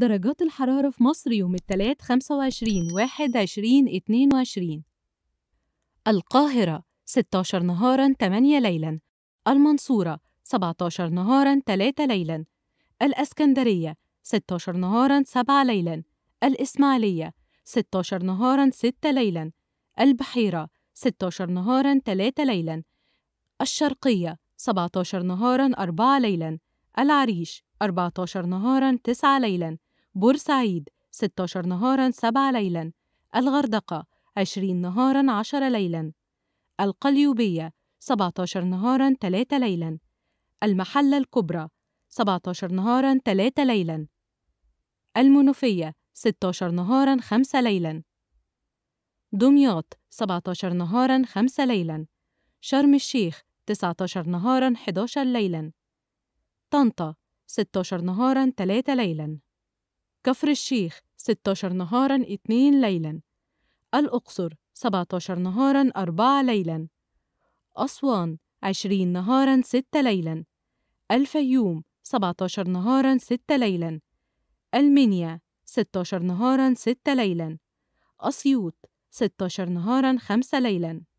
درجات الحرارة في مصر يوم الثلاث 25 21 22 القاهرة 16 نهارا 8 ليلا المنصورة 17 نهارا 3 ليلا الأسكندرية 16 نهارا 7 ليلا الإسماعيلية 16 نهارا 6 ليلا البحيرة 16 نهارا 3 ليلا الشرقية 17 نهارا 4 ليلا العريش 14 نهارا 9 ليلا بورسعيد 16 نهارا 7 ليلا الغردقة 20 نهارا 10 ليلا القليوبية 17 نهارا 3 ليلا المحلة الكبرى 17 نهارا 3 ليلا المنوفية 16 نهارا 5 ليلا دمياط 17 نهارا 5 ليلا شرم الشيخ 19 نهارا 11 ليلا طنطا 16 نهارا 3 ليلا كفر الشيخ 16 نهارا 2 ليلا الأقصر 17 نهارا 4 ليلا أسوان 20 نهارا 6 ليلا الفيوم 17 نهارا 6 ليلا المنيا 16 نهارا 6 ليلا أسيوط 16 نهارا 5 ليلا